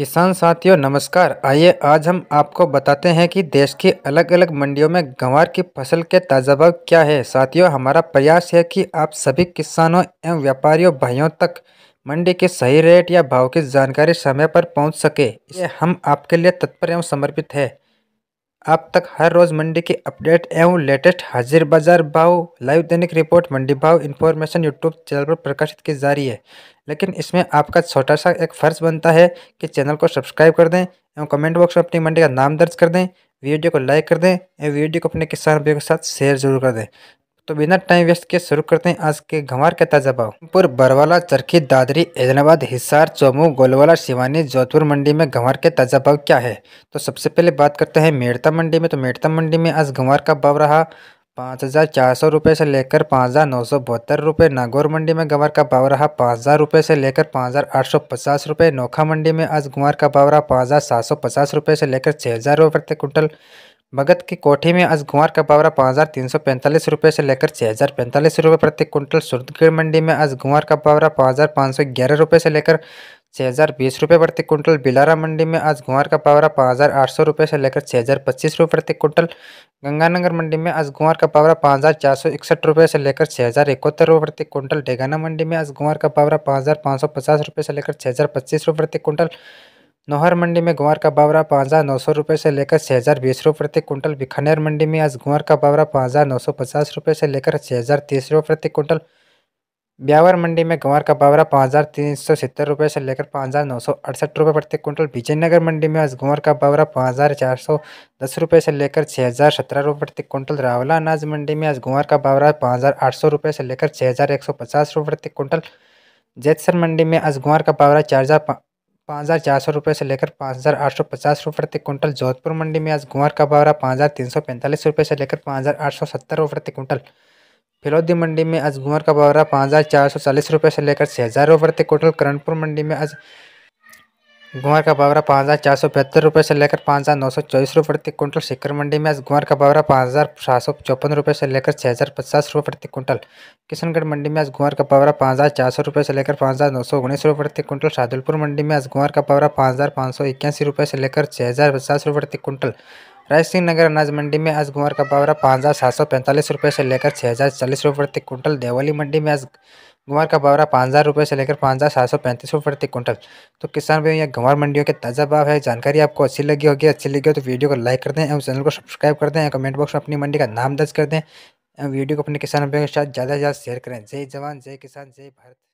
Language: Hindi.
किसान साथियों नमस्कार आइए आज हम आपको बताते हैं कि देश की अलग अलग मंडियों में गंवार की फसल के ताज़ा भाव क्या है साथियों हमारा प्रयास है कि आप सभी किसानों एवं व्यापारियों भाइयों तक मंडी के सही रेट या भाव की जानकारी समय पर पहुंच सके ये हम आपके लिए तत्पर एवं समर्पित है आप तक हर रोज मंडी के अपडेट एवं लेटेस्ट हाजिर बाजार भाव लाइव दैनिक रिपोर्ट मंडी भाव इन्फॉर्मेशन यूट्यूब चैनल पर प्रकाशित की जा रही है लेकिन इसमें आपका छोटा सा एक फर्ज बनता है कि चैनल को सब्सक्राइब कर दें एवं कमेंट बॉक्स में अपनी मंडी का नाम दर्ज कर दें वीडियो को लाइक कर दें एवं वीडियो को अपने किसान भाइयों के साथ शेयर जरूर कर दें तो बिना टाइम वेस्ट के शुरू करते हैं आज के घमार का ताजा भाव बरवाला चरखी दादरी एजनाबाद हिसार चौमू गोलवाला शिवानी जोधपुर मंडी में घमार के ताजा भाव क्या है तो सबसे पहले बात करते हैं मेड़ता मंडी में तो मेड़ता मंडी में आज घमार का भाव रहा पाँच हज़ार चार सौ रुपये से लेकर पाँच हज़ार नौ सौ बहत्तर रुपये नागौर मंडी में गंवर का भाव रहा पाँच हज़ार रुपये से लेकर पाँच हज़ार आठ सौ पचास रुपये नोखा मंडी में आज गुंवर का भाव रहा पाँच हज़ार सात सौ पचास रुपये से लेकर छः हज़ार रुपये प्रति कुंटल बगत की कोठी में आज गुआर का पावरा पाँच हज़ार तीन सौ पैंतालीस रुपये से लेकर छः हज़ार पैंतालीस रुपये प्रति क्विंटल सुरदगढ़ मंडी में आज गुआर का पावरा पाँच हज़ार पाँच सौ ग्यारह रुपये से लेकर छः हज़ार बीस रुपये प्रति क्विंटल बिलारा मंडी में आज गुआर का पावरा पाँच हज़ार आठ सौ रुपये से लेकर छः हज़ार पच्चीस रुपये प्रति क्विंटल गंगानगर मंडी में आज गुआर का पावरा पाँच हज़ार चार सौ इकसठ रुपये से लेकर छः हज़ार इकहत्तर रुपये प्रति क्विंटल डेगाना मंडी में आज गुआर का पावरा पाँच हज़ार पाँच सौ पचास रुपये से लेकर छः हज़ार पच्चीस रुपये प्रति कुंटल नोहर मंडी में गुआर का बावरा पाँच हज़ार नौ सौ रुपये से लेकर छः हज़ार बीस रुपये प्रति कुंटल बिखनेर मंडी में आज गुआर का बावरा पाँच हज़ार नौ सौ पचास रुपये से लेकर छः हज़ार तीस रुपये प्रति कुंटल ब्यावर मंडी में गुआर का बावरा पाँच हज़ार तीन सौ सत्तर रुपये से लेकर पाँच हज़ार नौ सौ अड़सठ रुपये प्रति कुंटल विजयनगर मंडी में आज गुआर का बावरा पाँच हज़ार चार सौ दस रुपये से लेकर छः हज़ार सत्रह रुपये प्रति कुंटल रावला अनाज मंडी में आज गुआर का बावरा पाँच हज़ार आठ सौ रुपये से लेकर छः हज़ार एक सौ पचास रुपये प्रति कुंटल जैतसर मंडी में आज गुआर का बावरा चार हज़ार पाँच हज़ार चार सौ रुपये से लेकर पाँच हज़ार आठ सौ पचास रुपये प्रति कुंटल जोधपुर मंडी में आज गुआर का भाव रहा पाँच हज़ार तीन सौ पैंतालीस रुपये से लेकर पाँच हज़ार आठ सौ सत्तर रुपये प्रति कुंटल फिलौदी मंडी में आज गुआर का भाव रहा पाँच हज़ार चार सौ चालीस रुपये से लेकर छः हज़ार रुपये प्रति कुंटल करणपुर मंडी में आज गुआर का बावरा पाँच हज़ार चार सौ बहत्तर रुपये से लेकर पाँच हज़ार नौ सौ चौबीस रुपये प्रति कुंटल सिक्कर मंडी में आज गुआर का बावरा पाँच हज़ार सात सौ चौपन रुपये से लेकर छः हज़ार पचास रुपये प्रति कुंटल किशनगढ़ मंडी में आज गुआर का बावरा पाँच हज़ार चार सौ रुपये से लेकर पाँच हज़ार नौ सौ उन्नीस रुपये प्रति कुंटल शादुलपुर मंडी में आज गुआर का बावरा पाँच हज़ार पाँच सौ इक्यासी रुपये से लेकर छः हज़ार पचास रुपये प्रति कुंटल रायसिंह नगर अनाज मंडी में आज गुआर का बावरा पाँच हज़ार सात सौ पैंतालीस रुपये से लेकर छः हज़ार चालीस रुपये प्रति कुंटल देवाली मंडी में आज गुमार का बावरा पाँच हज़ार रुपये से लेकर पाँच हज़ार सात सौ पैंतीस रुपये प्रति क्विंटल तो किसान भाई यहाँ गुमार मंडियों के ताज़ा भाव है जानकारी आपको अच्छी लगी होगी अच्छी लगी हो तो वीडियो को लाइक कर दें एवं चैनल को सब्सक्राइब कर दें कमेंट बॉक्स में अपनी मंडी का नाम दर्ज कर दें एवं वीडियो को अपने किसान भाई के साथ ज़्यादा से ज़्यादा शेयर करें जय जवान जय किसान जय भारत